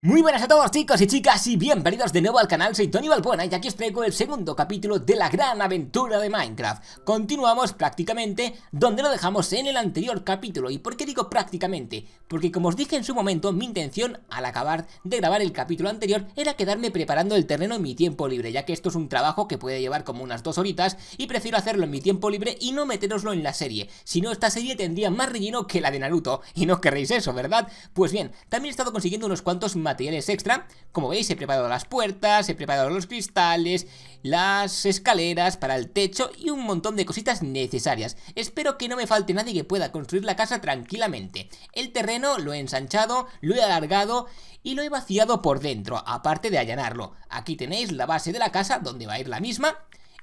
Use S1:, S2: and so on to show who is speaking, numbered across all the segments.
S1: Muy buenas a todos chicos y chicas y bienvenidos de nuevo al canal, soy Tony Valbuena y aquí os traigo el segundo capítulo de la gran aventura de Minecraft Continuamos prácticamente donde lo dejamos en el anterior capítulo ¿Y por qué digo prácticamente? Porque como os dije en su momento, mi intención al acabar de grabar el capítulo anterior era quedarme preparando el terreno en mi tiempo libre Ya que esto es un trabajo que puede llevar como unas dos horitas y prefiero hacerlo en mi tiempo libre y no meteroslo en la serie Si no, esta serie tendría más relleno que la de Naruto y no querréis eso, ¿verdad? Pues bien, también he estado consiguiendo unos cuantos materiales extra. Como veis, he preparado las puertas, he preparado los cristales, las escaleras para el techo y un montón de cositas necesarias. Espero que no me falte nadie que pueda construir la casa tranquilamente. El terreno lo he ensanchado, lo he alargado y lo he vaciado por dentro, aparte de allanarlo. Aquí tenéis la base de la casa donde va a ir la misma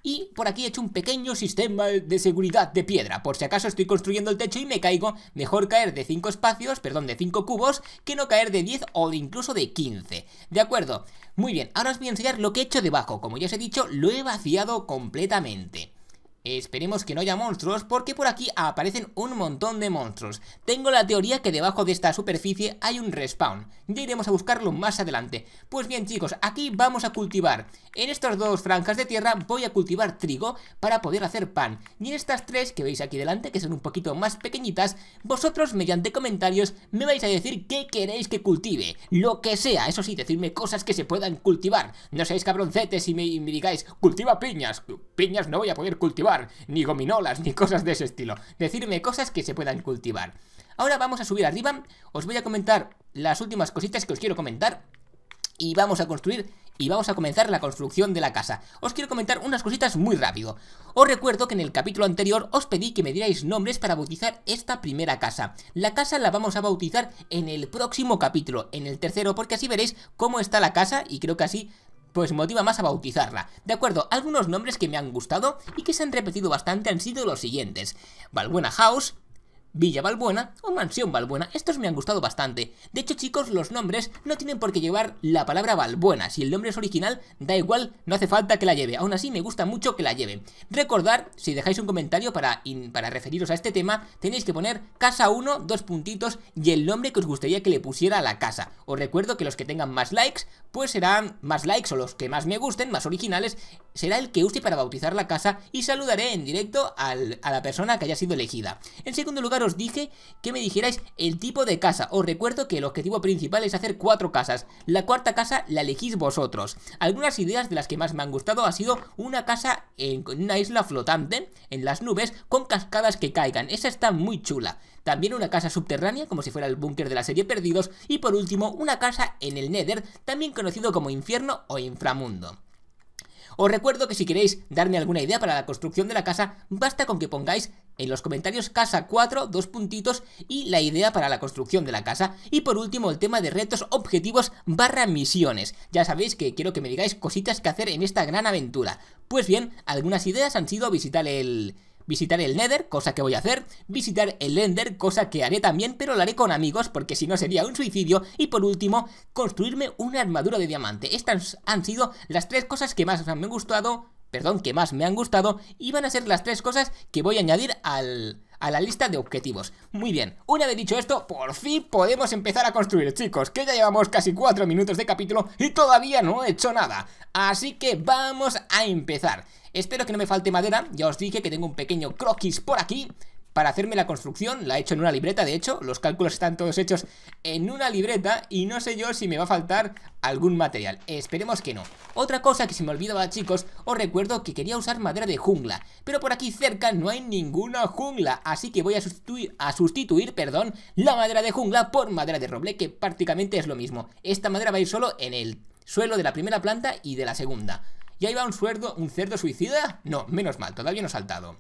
S1: y por aquí he hecho un pequeño sistema de seguridad de piedra. Por si acaso estoy construyendo el techo y me caigo, mejor caer de 5 espacios, perdón, de 5 cubos, que no caer de 10 o incluso de 15. ¿De acuerdo? Muy bien, ahora os voy a enseñar lo que he hecho debajo. Como ya os he dicho, lo he vaciado completamente. Esperemos que no haya monstruos porque por aquí aparecen un montón de monstruos. Tengo la teoría que debajo de esta superficie hay un respawn. Ya iremos a buscarlo más adelante. Pues bien chicos, aquí vamos a cultivar. En estas dos franjas de tierra voy a cultivar trigo para poder hacer pan. Y en estas tres que veis aquí delante, que son un poquito más pequeñitas, vosotros mediante comentarios me vais a decir qué queréis que cultive. Lo que sea, eso sí, decirme cosas que se puedan cultivar. No seáis cabroncetes y me, y me digáis, cultiva piñas. Piñas no voy a poder cultivar ni gominolas, ni cosas de ese estilo. Decirme cosas que se puedan cultivar. Ahora vamos a subir arriba, os voy a comentar las últimas cositas que os quiero comentar y vamos a construir y vamos a comenzar la construcción de la casa. Os quiero comentar unas cositas muy rápido. Os recuerdo que en el capítulo anterior os pedí que me dierais nombres para bautizar esta primera casa. La casa la vamos a bautizar en el próximo capítulo, en el tercero, porque así veréis cómo está la casa y creo que así pues motiva más a bautizarla. De acuerdo, algunos nombres que me han gustado y que se han repetido bastante han sido los siguientes. Valbuena House, Villa Balbuena o Mansión Balbuena. Estos me han gustado bastante. De hecho, chicos, los nombres no tienen por qué llevar la palabra Balbuena. Si el nombre es original, da igual, no hace falta que la lleve. Aún así, me gusta mucho que la lleve. Recordar, si dejáis un comentario para, para referiros a este tema, tenéis que poner casa 1, dos puntitos y el nombre que os gustaría que le pusiera a la casa. Os recuerdo que los que tengan más likes, pues serán más likes o los que más me gusten, más originales, será el que use para bautizar la casa y saludaré en directo a la persona que haya sido elegida. En segundo lugar, os dije que me dijerais el tipo de casa. Os recuerdo que el objetivo principal es hacer cuatro casas. La cuarta casa la elegís vosotros. Algunas ideas de las que más me han gustado ha sido una casa en una isla flotante, en las nubes, con cascadas que caigan. Esa está muy chula. También una casa subterránea, como si fuera el búnker de la serie Perdidos. Y por último, una casa en el Nether, también conocido como infierno o inframundo. Os recuerdo que si queréis darme alguna idea para la construcción de la casa, basta con que pongáis en los comentarios casa 4, dos puntitos y la idea para la construcción de la casa. Y por último el tema de retos objetivos barra misiones. Ya sabéis que quiero que me digáis cositas que hacer en esta gran aventura. Pues bien, algunas ideas han sido visitar el visitar el Nether, cosa que voy a hacer, visitar el Ender, cosa que haré también, pero lo haré con amigos porque si no sería un suicidio, y por último, construirme una armadura de diamante. Estas han sido las tres cosas que más me han gustado, perdón, que más me han gustado, y van a ser las tres cosas que voy a añadir al, a la lista de objetivos. Muy bien, una vez dicho esto, por fin podemos empezar a construir, chicos, que ya llevamos casi 4 minutos de capítulo y todavía no he hecho nada. Así que vamos a empezar. Espero que no me falte madera, ya os dije que tengo un pequeño croquis por aquí para hacerme la construcción, la he hecho en una libreta, de hecho, los cálculos están todos hechos en una libreta y no sé yo si me va a faltar algún material, esperemos que no. Otra cosa que se me olvidaba chicos, os recuerdo que quería usar madera de jungla, pero por aquí cerca no hay ninguna jungla, así que voy a sustituir, a sustituir perdón, la madera de jungla por madera de roble, que prácticamente es lo mismo. Esta madera va a ir solo en el suelo de la primera planta y de la segunda. ¿Y ahí va un, suerdo, un cerdo suicida? No, menos mal, todavía no ha saltado.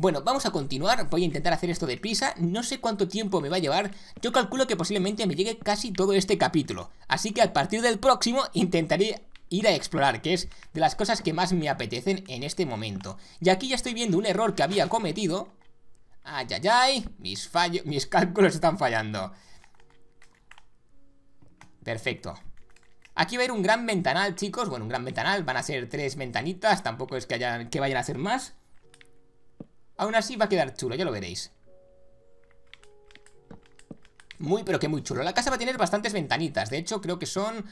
S1: Bueno, vamos a continuar, voy a intentar hacer esto de prisa, no sé cuánto tiempo me va a llevar, yo calculo que posiblemente me llegue casi todo este capítulo, así que a partir del próximo intentaré ir a explorar, que es de las cosas que más me apetecen en este momento. Y aquí ya estoy viendo un error que había cometido. Ay, ay, ay, mis, mis cálculos están fallando. Perfecto. Aquí va a haber un gran ventanal, chicos. Bueno, un gran ventanal, van a ser tres ventanitas, tampoco es que, que vayan a ser más. Aún así va a quedar chulo, ya lo veréis Muy, pero que muy chulo La casa va a tener bastantes ventanitas De hecho, creo que son...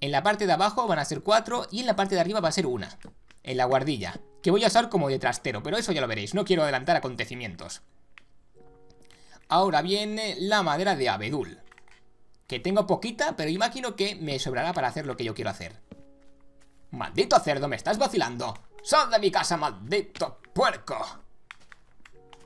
S1: En la parte de abajo van a ser cuatro Y en la parte de arriba va a ser una En la guardilla Que voy a usar como de trastero Pero eso ya lo veréis No quiero adelantar acontecimientos Ahora viene la madera de abedul Que tengo poquita Pero imagino que me sobrará para hacer lo que yo quiero hacer Maldito cerdo, me estás vacilando Sal de mi casa, maldito puerco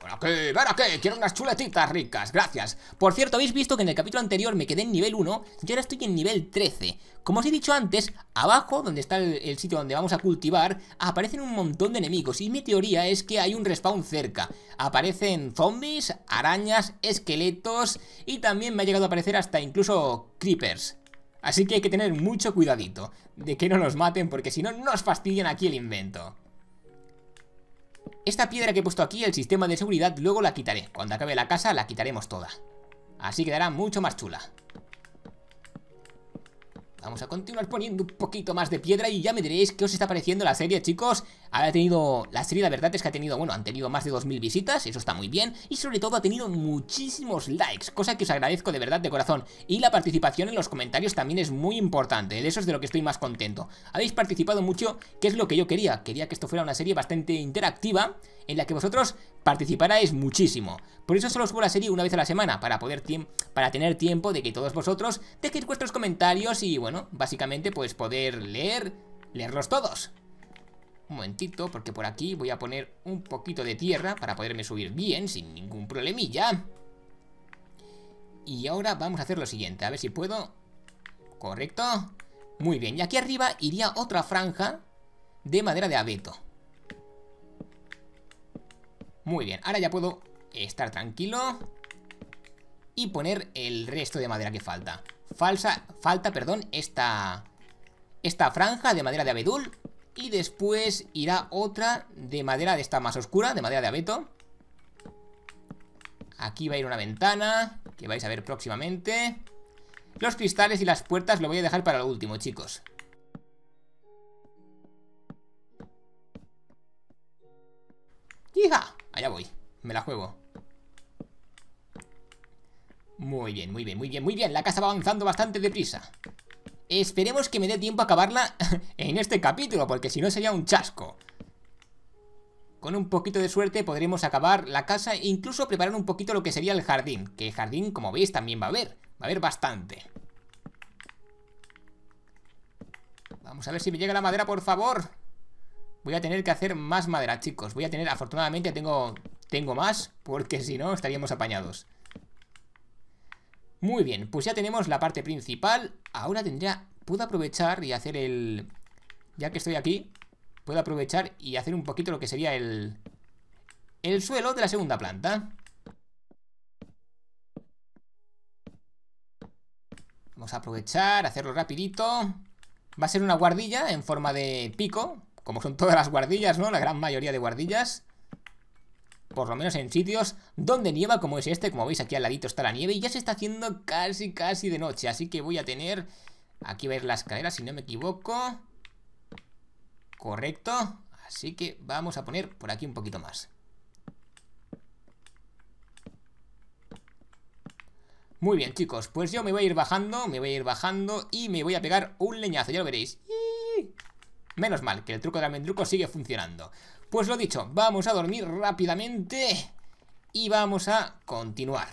S1: para qué, ven qué, Quiero unas chuletitas ricas, gracias. Por cierto, habéis visto que en el capítulo anterior me quedé en nivel 1 y ahora estoy en nivel 13. Como os he dicho antes, abajo, donde está el, el sitio donde vamos a cultivar, aparecen un montón de enemigos y mi teoría es que hay un respawn cerca. Aparecen zombies, arañas, esqueletos y también me ha llegado a aparecer hasta incluso creepers. Así que hay que tener mucho cuidadito de que no nos maten porque si no nos fastidian aquí el invento. Esta piedra que he puesto aquí, el sistema de seguridad, luego la quitaré. Cuando acabe la casa la quitaremos toda. Así quedará mucho más chula. Vamos a continuar poniendo un poquito más de piedra y ya me diréis qué os está pareciendo la serie, chicos. Ha tenido, la serie la verdad es que ha tenido, bueno, han tenido más de 2.000 visitas, eso está muy bien. Y sobre todo ha tenido muchísimos likes, cosa que os agradezco de verdad de corazón. Y la participación en los comentarios también es muy importante, de eso es de lo que estoy más contento. Habéis participado mucho, que es lo que yo quería. Quería que esto fuera una serie bastante interactiva en la que vosotros participaráis muchísimo. Por eso solo subo la serie una vez a la semana, para poder para tener tiempo de que todos vosotros dejéis vuestros comentarios y bueno, básicamente pues poder leer, leerlos todos. Un momentito, porque por aquí voy a poner un poquito de tierra para poderme subir bien, sin ningún problemilla. Y ahora vamos a hacer lo siguiente, a ver si puedo... Correcto. Muy bien, y aquí arriba iría otra franja de madera de abeto. Muy bien, ahora ya puedo estar tranquilo y poner el resto de madera que falta. Falsa, falta, perdón, esta, esta franja de madera de abedul y después irá otra de madera de esta más oscura, de madera de abeto. Aquí va a ir una ventana que vais a ver próximamente. Los cristales y las puertas lo voy a dejar para lo último, chicos. ¡Hija! Allá voy, me la juego Muy bien, muy bien, muy bien, muy bien La casa va avanzando bastante deprisa Esperemos que me dé tiempo a acabarla en este capítulo Porque si no sería un chasco con un poquito de suerte podremos acabar la casa e incluso preparar un poquito lo que sería el jardín, que jardín, como veis, también va a haber, va a haber bastante. Vamos a ver si me llega la madera, por favor. Voy a tener que hacer más madera, chicos Voy a tener, afortunadamente tengo, tengo más Porque si no estaríamos apañados Muy bien, pues ya tenemos la parte principal Ahora tendría, puedo aprovechar y hacer el... Ya que estoy aquí Puedo aprovechar y hacer un poquito lo que sería el... El suelo de la segunda planta Vamos a aprovechar, hacerlo rapidito Va a ser una guardilla en forma de pico como son todas las guardillas, ¿no? La gran mayoría de guardillas. Por lo menos en sitios donde nieva como es este, como veis aquí al ladito está la nieve y ya se está haciendo casi casi de noche, así que voy a tener... Aquí ver las caderas, si no me equivoco. Correcto. Así que vamos a poner por aquí un poquito más. Muy bien, chicos, pues yo me voy a ir bajando, me voy a ir bajando y me voy a pegar un leñazo, ya lo veréis. Menos mal, que el truco de amendruco sigue funcionando. Pues lo dicho, vamos a dormir rápidamente y vamos a continuar.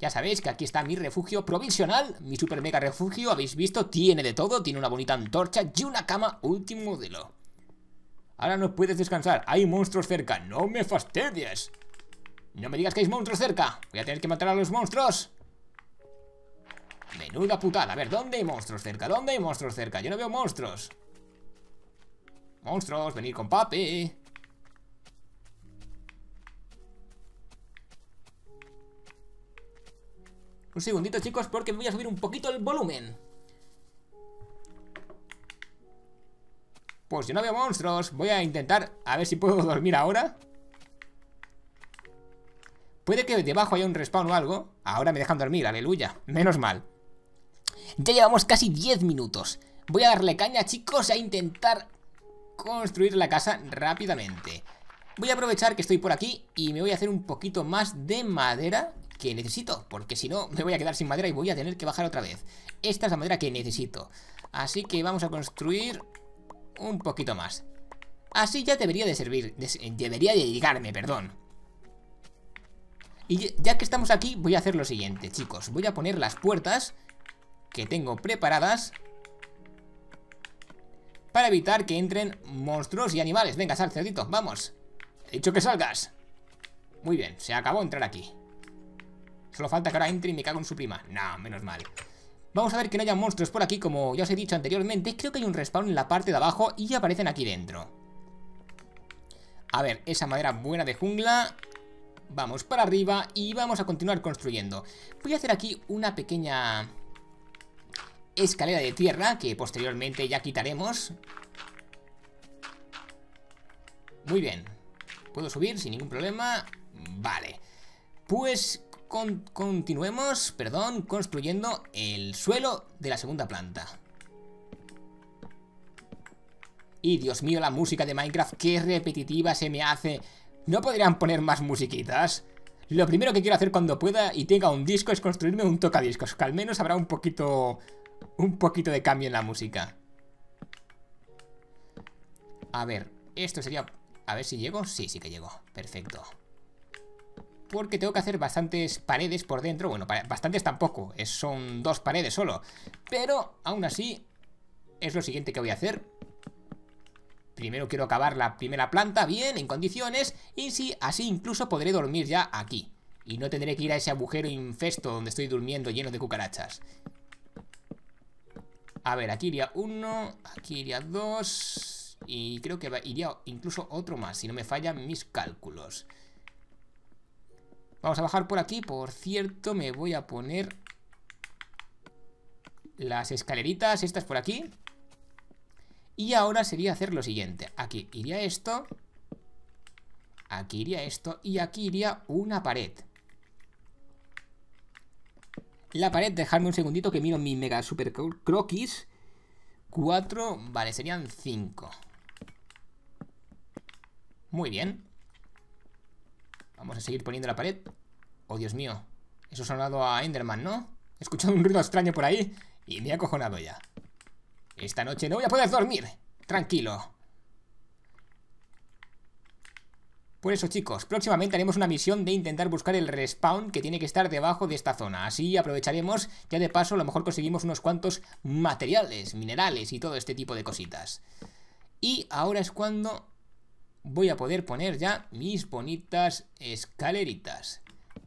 S1: Ya sabéis que aquí está mi refugio provisional, mi super mega refugio, habéis visto, tiene de todo, tiene una bonita antorcha y una cama último modelo. Ahora no puedes descansar, hay monstruos cerca, no me fastidies. No me digas que hay monstruos cerca, voy a tener que matar a los monstruos. Menuda putada. A ver, ¿dónde hay monstruos cerca? ¿Dónde hay monstruos cerca? Yo no veo monstruos. Monstruos, venir con papi. Un segundito, chicos, porque voy a subir un poquito el volumen. Pues yo no veo monstruos. Voy a intentar a ver si puedo dormir ahora. Puede que debajo haya un respawn o algo. Ahora me dejan dormir, aleluya. Menos mal. Ya llevamos casi 10 minutos. Voy a darle caña, chicos, a intentar construir la casa rápidamente. Voy a aprovechar que estoy por aquí y me voy a hacer un poquito más de madera que necesito, porque si no me voy a quedar sin madera y voy a tener que bajar otra vez. Esta es la madera que necesito. Así que vamos a construir un poquito más. Así ya debería de servir, debería de llegarme, perdón. Y ya que estamos aquí, voy a hacer lo siguiente, chicos. Voy a poner las puertas que tengo preparadas para evitar que entren monstruos y animales. Venga, sal, cerdito, vamos. He dicho que salgas. Muy bien, se acabó entrar aquí. Solo falta que ahora entre y me cago en su prima. No, menos mal. Vamos a ver que no haya monstruos por aquí, como ya os he dicho anteriormente. Creo que hay un respawn en la parte de abajo y aparecen aquí dentro. A ver, esa madera buena de jungla. Vamos para arriba y vamos a continuar construyendo. Voy a hacer aquí una pequeña escalera de tierra que posteriormente ya quitaremos. Muy bien. Puedo subir sin ningún problema. Vale. Pues continuemos, perdón, construyendo el suelo de la segunda planta. Y Dios mío, la música de Minecraft, qué repetitiva se me hace. ¿No podrían poner más musiquitas? Lo primero que quiero hacer cuando pueda y tenga un disco es construirme un tocadiscos, que al menos habrá un poquito un poquito de cambio en la música. A ver, esto sería... A ver si llego. Sí, sí que llego. Perfecto. Porque tengo que hacer bastantes paredes por dentro. Bueno, bastantes tampoco. son dos paredes solo. Pero, aún así, es lo siguiente que voy a hacer. Primero quiero acabar la primera planta bien, en condiciones, y sí, así incluso podré dormir ya aquí. Y no tendré que ir a ese agujero infesto donde estoy durmiendo lleno de cucarachas. A ver, aquí iría uno, aquí iría dos y creo que iría incluso otro más, si no me fallan mis cálculos. Vamos a bajar por aquí, por cierto, me voy a poner las escaleritas, estas por aquí. Y ahora sería hacer lo siguiente, aquí iría esto, aquí iría esto y aquí iría una pared la pared. Dejadme un segundito que miro mi mega super croquis. Cuatro, vale, serían cinco Muy bien. Vamos a seguir poniendo la pared. Oh, Dios mío. Eso ha sonado a Enderman, ¿no? He escuchado un ruido extraño por ahí y me he acojonado ya. Esta noche no voy a poder dormir. Tranquilo. Por eso chicos, próximamente haremos una misión de intentar buscar el respawn que tiene que estar debajo de esta zona, así aprovecharemos, ya de paso a lo mejor conseguimos unos cuantos materiales, minerales y todo este tipo de cositas. Y ahora es cuando voy a poder poner ya mis bonitas escaleritas.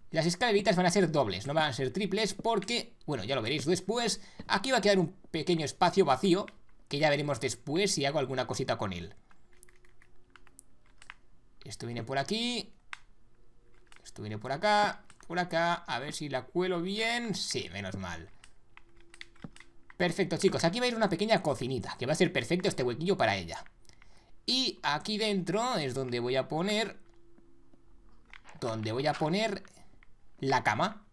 S1: Las escaleritas van a ser dobles, no van a ser triples porque, bueno, ya lo veréis después, aquí va a quedar un pequeño espacio vacío que ya veremos después si hago alguna cosita con él. Esto viene por aquí. Esto viene por acá. Por acá. A ver si la cuelo bien. Sí, menos mal. Perfecto, chicos. Aquí va a ir una pequeña cocinita. Que va a ser perfecto este huequillo para ella. Y aquí dentro es donde voy a poner... Donde voy a poner la cama.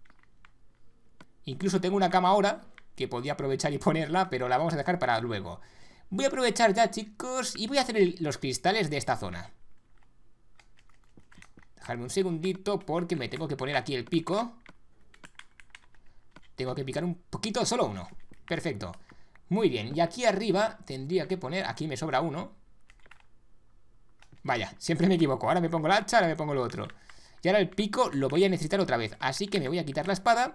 S1: Incluso tengo una cama ahora que podía aprovechar y ponerla, pero la vamos a dejar para luego. Voy a aprovechar ya, chicos, y voy a hacer los cristales de esta zona un segundito porque me tengo que poner aquí el pico. Tengo que picar un poquito, solo uno. Perfecto. Muy bien, y aquí arriba tendría que poner... Aquí me sobra uno. Vaya, siempre me equivoco. Ahora me pongo la hacha, ahora me pongo lo otro. Y ahora el pico lo voy a necesitar otra vez. Así que me voy a quitar la espada.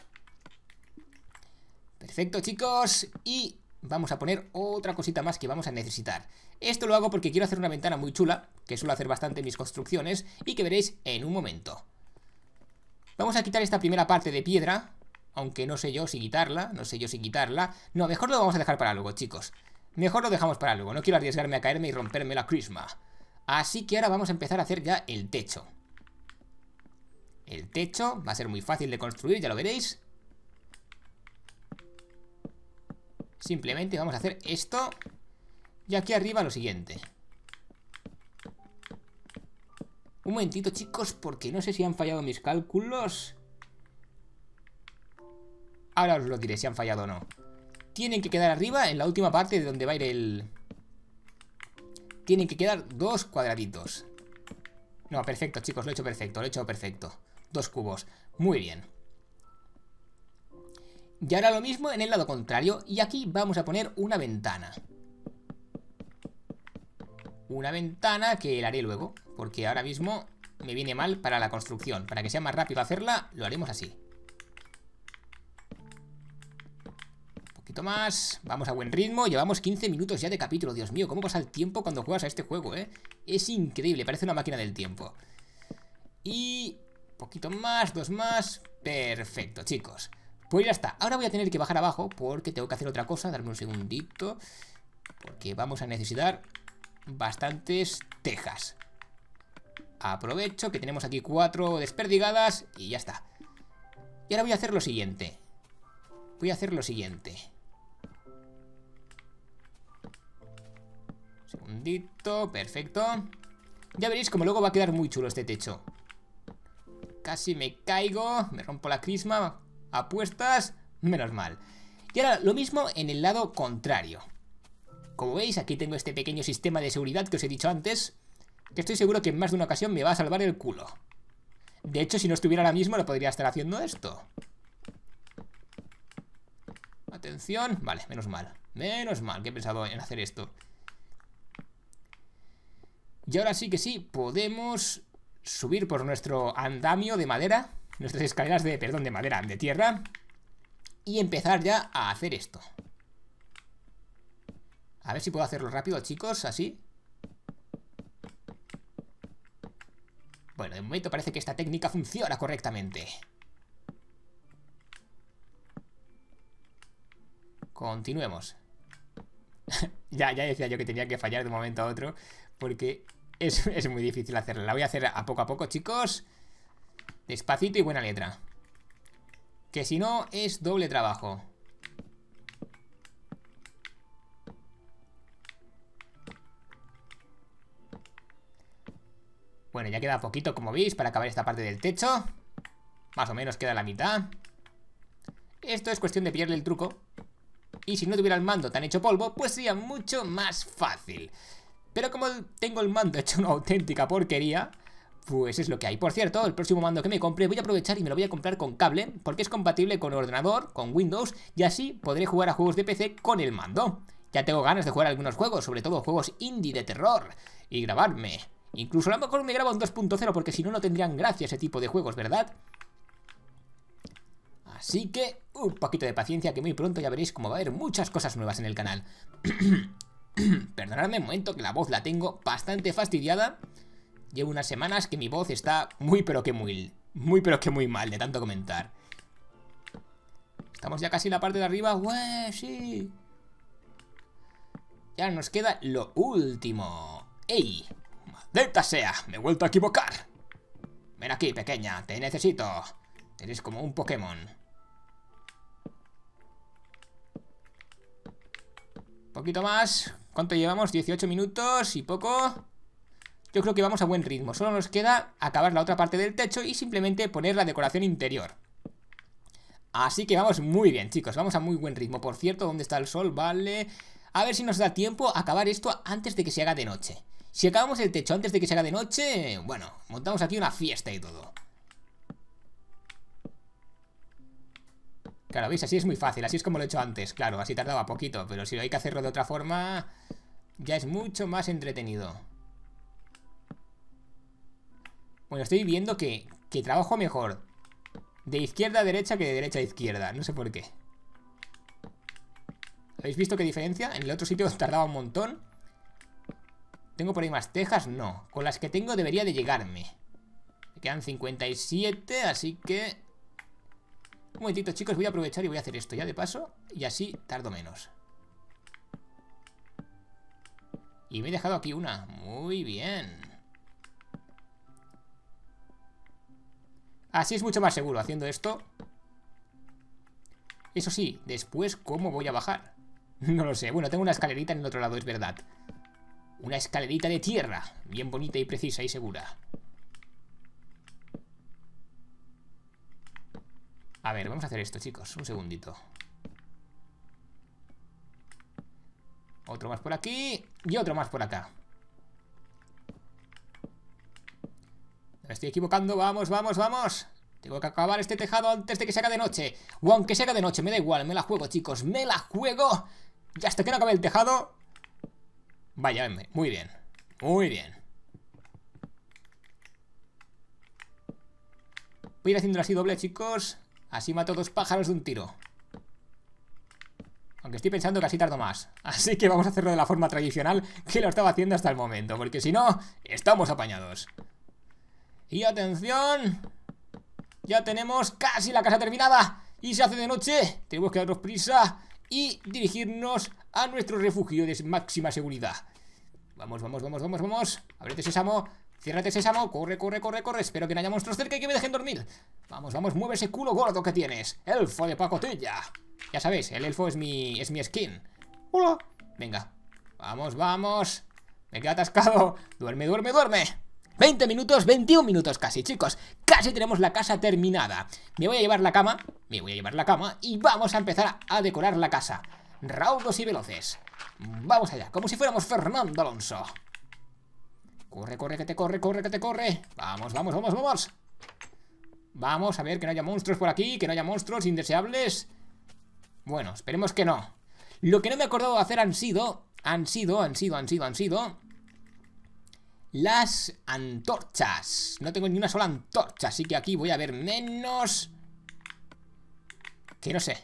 S1: Perfecto, chicos. Y vamos a poner otra cosita más que vamos a necesitar. Esto lo hago porque quiero hacer una ventana muy chula, que suelo hacer bastante en mis construcciones, y que veréis en un momento. Vamos a quitar esta primera parte de piedra, aunque no sé yo si quitarla, no sé yo si quitarla. No, mejor lo vamos a dejar para luego, chicos. Mejor lo dejamos para luego, no quiero arriesgarme a caerme y romperme la crisma. Así que ahora vamos a empezar a hacer ya el techo. El techo va a ser muy fácil de construir, ya lo veréis. Simplemente vamos a hacer esto Y aquí arriba lo siguiente Un momentito chicos Porque no sé si han fallado mis cálculos Ahora os lo diré si han fallado o no Tienen que quedar arriba en la última parte De donde va a ir el... Tienen que quedar dos cuadraditos No, perfecto chicos, lo he hecho perfecto Lo he hecho perfecto Dos cubos, muy bien y ahora lo mismo en el lado contrario. Y aquí vamos a poner una ventana. Una ventana que la haré luego. Porque ahora mismo me viene mal para la construcción. Para que sea más rápido hacerla, lo haremos así. Un poquito más. Vamos a buen ritmo. Llevamos 15 minutos ya de capítulo. Dios mío, cómo pasa el tiempo cuando juegas a este juego, ¿eh? Es increíble. Parece una máquina del tiempo. Y... poquito más, dos más. Perfecto, chicos. Pues ya está. Ahora voy a tener que bajar abajo porque tengo que hacer otra cosa. Darme un segundito. Porque vamos a necesitar bastantes tejas. Aprovecho que tenemos aquí cuatro desperdigadas y ya está. Y ahora voy a hacer lo siguiente. Voy a hacer lo siguiente. Segundito, perfecto. Ya veréis como luego va a quedar muy chulo este techo. Casi me caigo, me rompo la crisma, apuestas, menos mal. Y ahora lo mismo en el lado contrario. Como veis, aquí tengo este pequeño sistema de seguridad que os he dicho antes, que estoy seguro que en más de una ocasión me va a salvar el culo. De hecho, si no estuviera ahora mismo, lo podría estar haciendo esto. Atención. Vale, menos mal. Menos mal que he pensado en hacer esto. Y ahora sí que sí, podemos subir por nuestro andamio de madera nuestras escaleras de, perdón, de madera, de tierra. Y empezar ya a hacer esto. A ver si puedo hacerlo rápido, chicos, así. Bueno, de momento parece que esta técnica funciona correctamente. Continuemos. ya, ya decía yo que tenía que fallar de un momento a otro, porque es, es muy difícil hacerla. La voy a hacer a poco a poco, chicos. Despacito y buena letra. Que si no, es doble trabajo. Bueno, ya queda poquito, como veis, para acabar esta parte del techo. Más o menos queda la mitad. Esto es cuestión de pillarle el truco. Y si no tuviera el mando tan hecho polvo, pues sería mucho más fácil. Pero como tengo el mando hecho una auténtica porquería, pues es lo que hay. Por cierto, el próximo mando que me compre voy a aprovechar y me lo voy a comprar con cable, porque es compatible con ordenador, con Windows, y así podré jugar a juegos de PC con el mando. Ya tengo ganas de jugar algunos juegos, sobre todo juegos indie de terror, y grabarme. Incluso a lo mejor me grabo en 2.0, porque si no, no tendrían gracia ese tipo de juegos, ¿verdad? Así que un poquito de paciencia que muy pronto ya veréis cómo va a haber muchas cosas nuevas en el canal. Perdonadme un momento que la voz la tengo bastante fastidiada. Llevo unas semanas que mi voz está muy pero que muy... Muy pero que muy mal de tanto comentar. Estamos ya casi en la parte de arriba. ¡Sí! Ya nos queda lo último. ¡Ey! ¡Maldita sea! ¡Me he vuelto a equivocar! Ven aquí, pequeña. Te necesito. Eres como un Pokémon. Un poquito más. ¿Cuánto llevamos? 18 minutos y poco yo creo que vamos a buen ritmo. Solo nos queda acabar la otra parte del techo y simplemente poner la decoración interior. Así que vamos muy bien, chicos. Vamos a muy buen ritmo. Por cierto, ¿dónde está el sol? Vale. A ver si nos da tiempo a acabar esto antes de que se haga de noche. Si acabamos el techo antes de que se haga de noche, bueno, montamos aquí una fiesta y todo. Claro, ¿veis? Así es muy fácil, así es como lo he hecho antes. Claro, así tardaba poquito, pero si lo hay que hacerlo de otra forma, ya es mucho más entretenido. Bueno, estoy viendo que, que trabajo mejor de izquierda a derecha que de derecha a izquierda. No sé por qué. ¿Habéis visto qué diferencia? En el otro sitio tardaba un montón. ¿Tengo por ahí más tejas? No. Con las que tengo debería de llegarme. Me quedan 57, así que... Un momentito, chicos. Voy a aprovechar y voy a hacer esto ya de paso. Y así tardo menos. Y me he dejado aquí una. Muy bien. Así es mucho más seguro haciendo esto. Eso sí, después, ¿cómo voy a bajar? No lo sé. Bueno, tengo una escalerita en el otro lado, es verdad. Una escalerita de tierra. Bien bonita y precisa y segura. A ver, vamos a hacer esto, chicos. Un segundito. Otro más por aquí. Y otro más por acá. estoy equivocando, vamos, vamos, vamos Tengo que acabar este tejado antes de que se haga de noche O aunque se haga de noche, me da igual, me la juego, chicos Me la juego Ya hasta que no acabe el tejado Vaya, muy bien, muy bien Voy a ir haciéndolo así doble, chicos Así mato dos pájaros de un tiro aunque estoy pensando que así tardo más. Así que vamos a hacerlo de la forma tradicional que lo estaba haciendo hasta el momento, porque si no, estamos apañados. Y atención, ya tenemos casi la casa terminada. Y se hace de noche, tenemos que darnos prisa y dirigirnos a nuestro refugio de máxima seguridad. Vamos, vamos, vamos, vamos, vamos. Abrete, sésamo. Ciérrate, sésamo. Corre, corre, corre, corre. Espero que no haya monstruos cerca y que me dejen dormir. Vamos, vamos, mueve ese culo gordo que tienes. Elfo de pacotilla. Ya sabéis, el elfo es mi, es mi skin. Hola. Venga. Vamos, vamos. Me queda atascado. Duerme, duerme, duerme. 20 minutos, 21 minutos casi, chicos. Casi tenemos la casa terminada. Me voy a llevar la cama, me voy a llevar la cama y vamos a empezar a decorar la casa. Raudos y veloces. Vamos allá, como si fuéramos Fernando Alonso. Corre, corre, que te corre, corre, que te corre. Vamos, vamos, vamos, vamos. Vamos a ver que no haya monstruos por aquí, que no haya monstruos indeseables. Bueno, esperemos que no. Lo que no me he acordado de hacer han sido, han sido, han sido, han sido, han sido las antorchas. No tengo ni una sola antorcha, así que aquí voy a ver menos... Que no sé.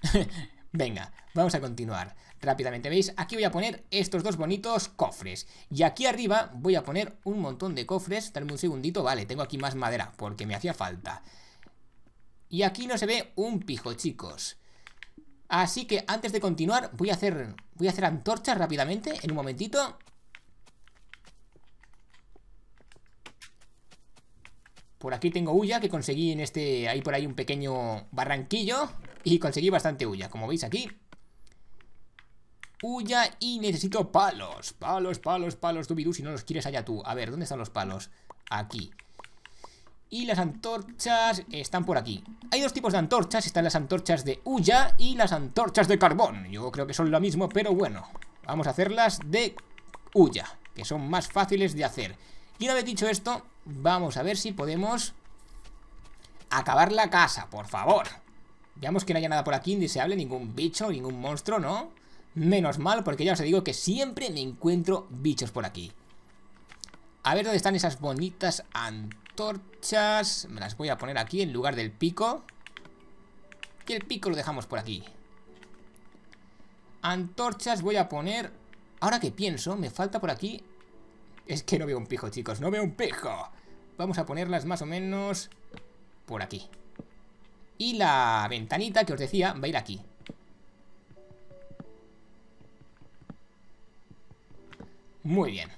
S1: Venga, vamos a continuar rápidamente. ¿Veis? Aquí voy a poner estos dos bonitos cofres. Y aquí arriba voy a poner un montón de cofres. Dame un segundito. Vale, tengo aquí más madera porque me hacía falta. Y aquí no se ve un pijo, chicos. Así que antes de continuar voy a hacer, voy a hacer antorchas rápidamente en un momentito. Por aquí tengo huya que conseguí en este... Ahí por ahí un pequeño barranquillo y conseguí bastante huya, como veis aquí. Huya y necesito palos. Palos, palos, palos, dubidú, si no los quieres allá tú. A ver, ¿dónde están los palos? Aquí. Y las antorchas están por aquí. Hay dos tipos de antorchas. Están las antorchas de huya y las antorchas de carbón. Yo creo que son lo mismo, pero bueno. Vamos a hacerlas de huya, que son más fáciles de hacer. Y una vez dicho esto, Vamos a ver si podemos acabar la casa, por favor. Veamos que no haya nada por aquí indeseable, ningún bicho, ningún monstruo, ¿no? Menos mal, porque ya os digo que siempre me encuentro bichos por aquí. A ver dónde están esas bonitas antorchas. Me las voy a poner aquí en lugar del pico. Y el pico lo dejamos por aquí. Antorchas voy a poner... Ahora que pienso, me falta por aquí... Es que no veo un pijo, chicos, no veo un pico vamos a ponerlas más o menos por aquí. Y la ventanita que os decía va a ir aquí. Muy bien.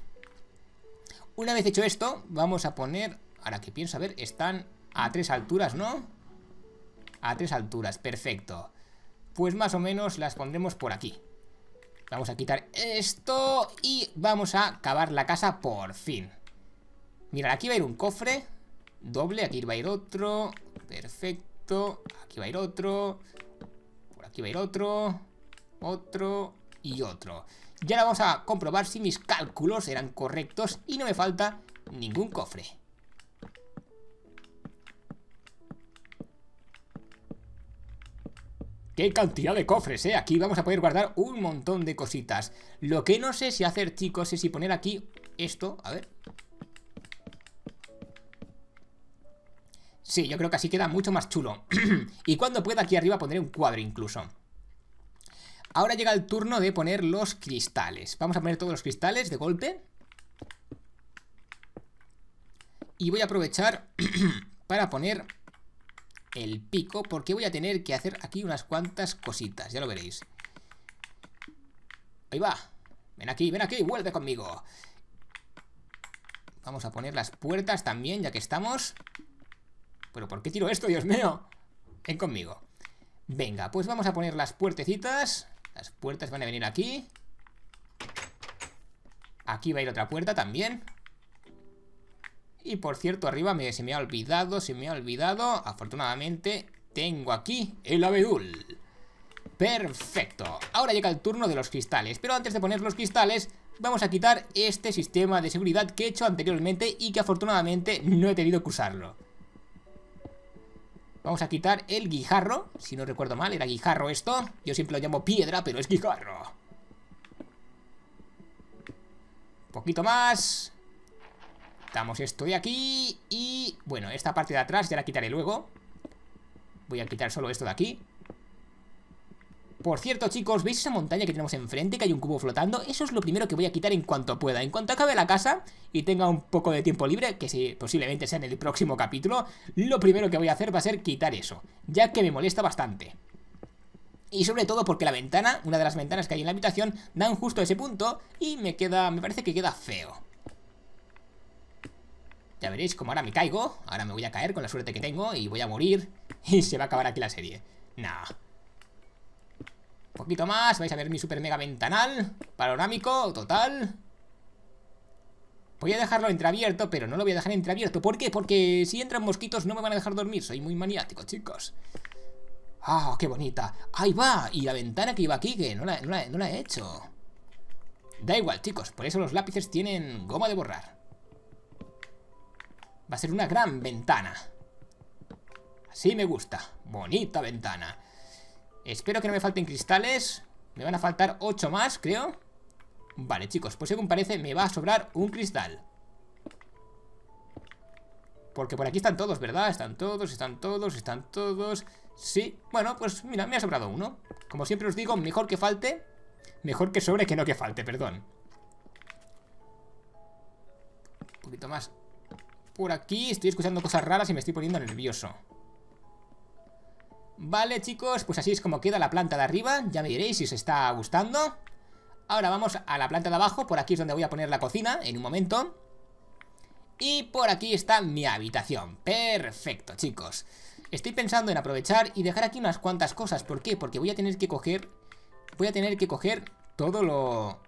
S1: Una vez hecho esto, vamos a poner... Ahora que pienso, a ver, están a tres alturas, ¿no? A tres alturas, perfecto. Pues más o menos las pondremos por aquí. Vamos a quitar esto y vamos a cavar la casa por fin. Mirad, aquí va a ir un cofre doble, aquí va a ir otro, perfecto, aquí va a ir otro, por aquí va a ir otro, otro y otro. Y ahora vamos a comprobar si mis cálculos eran correctos y no me falta ningún cofre. ¡Qué cantidad de cofres, eh! Aquí vamos a poder guardar un montón de cositas. Lo que no sé si hacer, chicos, es si poner aquí esto, a ver, Sí, yo creo que así queda mucho más chulo. y cuando pueda aquí arriba pondré un cuadro incluso. Ahora llega el turno de poner los cristales. Vamos a poner todos los cristales de golpe. Y voy a aprovechar para poner el pico, porque voy a tener que hacer aquí unas cuantas cositas, ya lo veréis. Ahí va. Ven aquí, ven aquí, vuelve conmigo. Vamos a poner las puertas también, ya que estamos. ¿Pero por qué tiro esto, Dios mío? Ven conmigo. Venga, pues vamos a poner las puertecitas. Las puertas van a venir aquí. Aquí va a ir otra puerta también. Y por cierto, arriba me, se me ha olvidado, se me ha olvidado. Afortunadamente, tengo aquí el abedul. Perfecto. Ahora llega el turno de los cristales. Pero antes de poner los cristales, vamos a quitar este sistema de seguridad que he hecho anteriormente y que afortunadamente no he tenido que usarlo. Vamos a quitar el guijarro, si no recuerdo mal, era guijarro esto. Yo siempre lo llamo piedra, pero es guijarro. Un poquito más. Quitamos esto de aquí y... Bueno, esta parte de atrás ya la quitaré luego. Voy a quitar solo esto de aquí. Por cierto, chicos, ¿veis esa montaña que tenemos enfrente? Que hay un cubo flotando. Eso es lo primero que voy a quitar en cuanto pueda. En cuanto acabe la casa y tenga un poco de tiempo libre, que si posiblemente sea en el próximo capítulo, lo primero que voy a hacer va a ser quitar eso, ya que me molesta bastante. Y sobre todo porque la ventana, una de las ventanas que hay en la habitación, dan justo a ese punto y me queda, me parece que queda feo. Ya veréis como ahora me caigo, ahora me voy a caer con la suerte que tengo y voy a morir y se va a acabar aquí la serie. Nah, poquito más, vais a ver mi super mega ventanal panorámico, total Voy a dejarlo entreabierto, pero no lo voy a dejar entreabierto ¿Por qué? Porque si entran mosquitos no me van a dejar dormir Soy muy maniático, chicos ¡Ah, qué bonita! ¡Ahí va! Y la ventana que iba aquí, que no la he hecho Da igual, chicos, por eso los lápices tienen goma de borrar Va a ser una gran ventana Así me gusta Bonita ventana Espero que no me falten cristales Me van a faltar ocho más, creo Vale, chicos, pues según parece me va a sobrar un cristal Porque por aquí están todos, ¿verdad? Están todos, están todos, están todos Sí, bueno, pues mira, me ha sobrado uno Como siempre os digo, mejor que falte Mejor que sobre que no que falte, perdón Un poquito más Por aquí estoy escuchando cosas raras y me estoy poniendo nervioso Vale, chicos, pues así es como queda la planta de arriba. Ya me diréis si os está gustando. Ahora vamos a la planta de abajo. Por aquí es donde voy a poner la cocina en un momento. Y por aquí está mi habitación. Perfecto, chicos. Estoy pensando en aprovechar y dejar aquí unas cuantas cosas. ¿Por qué? Porque voy a tener que coger... Voy a tener que coger todo lo...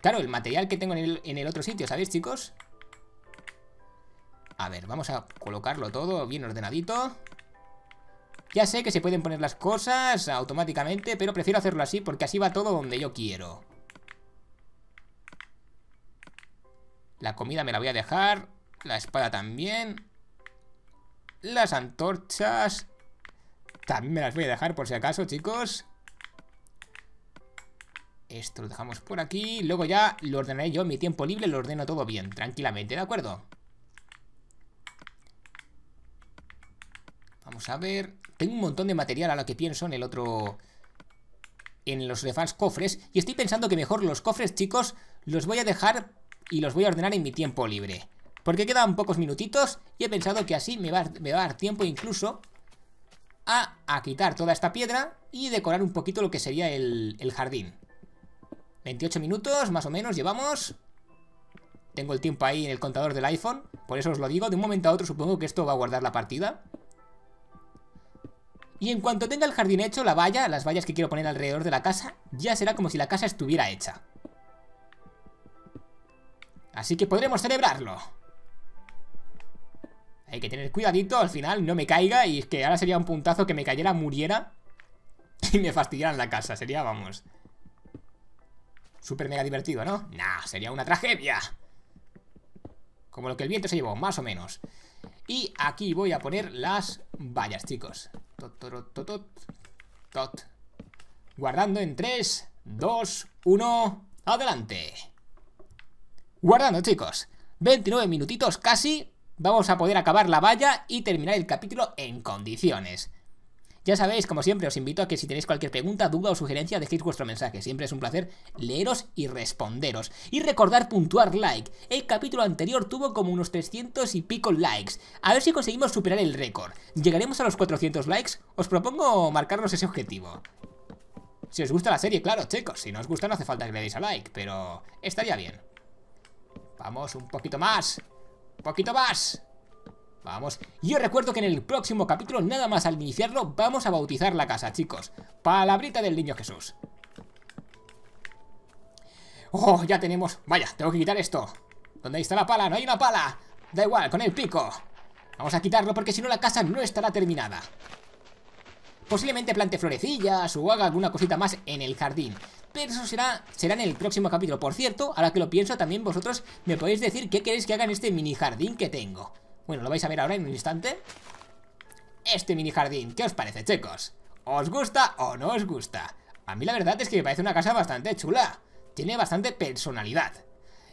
S1: Claro, el material que tengo en el, otro sitio, ¿sabéis, chicos? A ver, vamos a colocarlo todo bien ordenadito. Ya sé que se pueden poner las cosas automáticamente, pero prefiero hacerlo así porque así va todo donde yo quiero. La comida me la voy a dejar. La espada también. Las antorchas. También me las voy a dejar por si acaso, chicos. Esto lo dejamos por aquí. Luego ya lo ordenaré yo. Mi tiempo libre lo ordeno todo bien, tranquilamente, ¿de acuerdo? a ver. Tengo un montón de material a lo que pienso en el otro... En los fans cofres. Y estoy pensando que mejor los cofres, chicos, los voy a dejar y los voy a ordenar en mi tiempo libre. Porque quedan pocos minutitos y he pensado que así me va, a dar tiempo incluso a, a, quitar toda esta piedra y decorar un poquito lo que sería el, el jardín. 28 minutos más o menos llevamos. Tengo el tiempo ahí en el contador del iPhone, por eso os lo digo. De un momento a otro supongo que esto va a guardar la partida. Y en cuanto tenga el jardín hecho, la valla, las vallas que quiero poner alrededor de la casa, ya será como si la casa estuviera hecha. Así que podremos celebrarlo. Hay que tener cuidadito, al final no me caiga y es que ahora sería un puntazo que me cayera, muriera y me fastidiaran la casa. Sería, vamos... Súper mega divertido, ¿no? Nah, sería una tragedia. Como lo que el viento se llevó, más o menos. Y aquí voy a poner las vallas, chicos. Guardando en 3, 2, 1. ¡Adelante! Guardando, chicos. 29 minutitos casi. Vamos a poder acabar la valla y terminar el capítulo en condiciones. Ya sabéis, como siempre, os invito a que si tenéis cualquier pregunta, duda o sugerencia, dejéis vuestro mensaje. Siempre es un placer leeros y responderos. Y recordar puntuar like. El capítulo anterior tuvo como unos 300 y pico likes. A ver si conseguimos superar el récord. ¿Llegaremos a los 400 likes? Os propongo marcarnos ese objetivo. Si os gusta la serie, claro, chicos. Si no os gusta, no hace falta que le deis a like, pero estaría bien. Vamos, un poquito más. Un poquito más. Vamos. Y yo recuerdo que en el próximo capítulo, nada más al iniciarlo, vamos a bautizar la casa, chicos. Palabrita del niño Jesús. Oh, ya tenemos... Vaya, tengo que quitar esto. ¿Dónde está la pala? ¡No hay una pala! Da igual, con el pico. Vamos a quitarlo porque si no la casa no estará terminada. Posiblemente plante florecillas o haga alguna cosita más en el jardín. Pero eso será, será en el próximo capítulo. Por cierto, ahora que lo pienso, también vosotros me podéis decir qué queréis que haga en este mini jardín que tengo. Bueno, lo vais a ver ahora en un instante Este mini jardín, ¿qué os parece, chicos? ¿Os gusta o no os gusta? A mí la verdad es que me parece una casa bastante chula Tiene bastante personalidad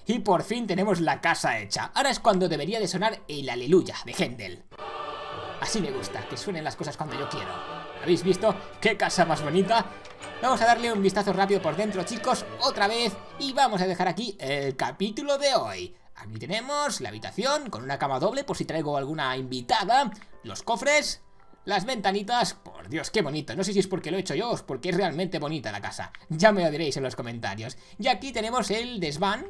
S1: Y por fin tenemos la casa hecha Ahora es cuando debería de sonar el aleluya de Händel Así me gusta, que suenen las cosas cuando yo quiero ¿Habéis visto? ¡Qué casa más bonita! Vamos a darle un vistazo rápido por dentro, chicos, otra vez Y vamos a dejar aquí el capítulo de hoy Aquí tenemos la habitación con una cama doble por si traigo alguna invitada, los cofres, las ventanitas, por Dios, qué bonito. No sé si es porque lo he hecho yo o porque es realmente bonita la casa. Ya me lo diréis en los comentarios. Y aquí tenemos el desván,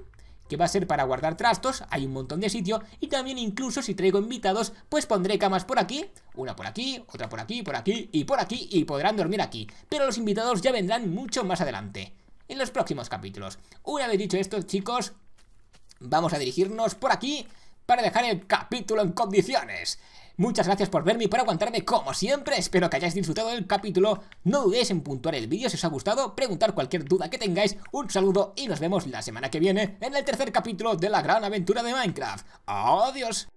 S1: que va a ser para guardar trastos, hay un montón de sitio y también incluso si traigo invitados, pues pondré camas por aquí, una por aquí, otra por aquí, por aquí y por aquí y podrán dormir aquí, pero los invitados ya vendrán mucho más adelante, en los próximos capítulos. Una vez dicho esto, chicos, vamos a dirigirnos por aquí para dejar el capítulo en condiciones. Muchas gracias por verme y por aguantarme como siempre, espero que hayáis disfrutado del capítulo, no dudéis en puntuar el vídeo si os ha gustado, preguntar cualquier duda que tengáis, un saludo y nos vemos la semana que viene en el tercer capítulo de la gran aventura de Minecraft. ¡Adiós!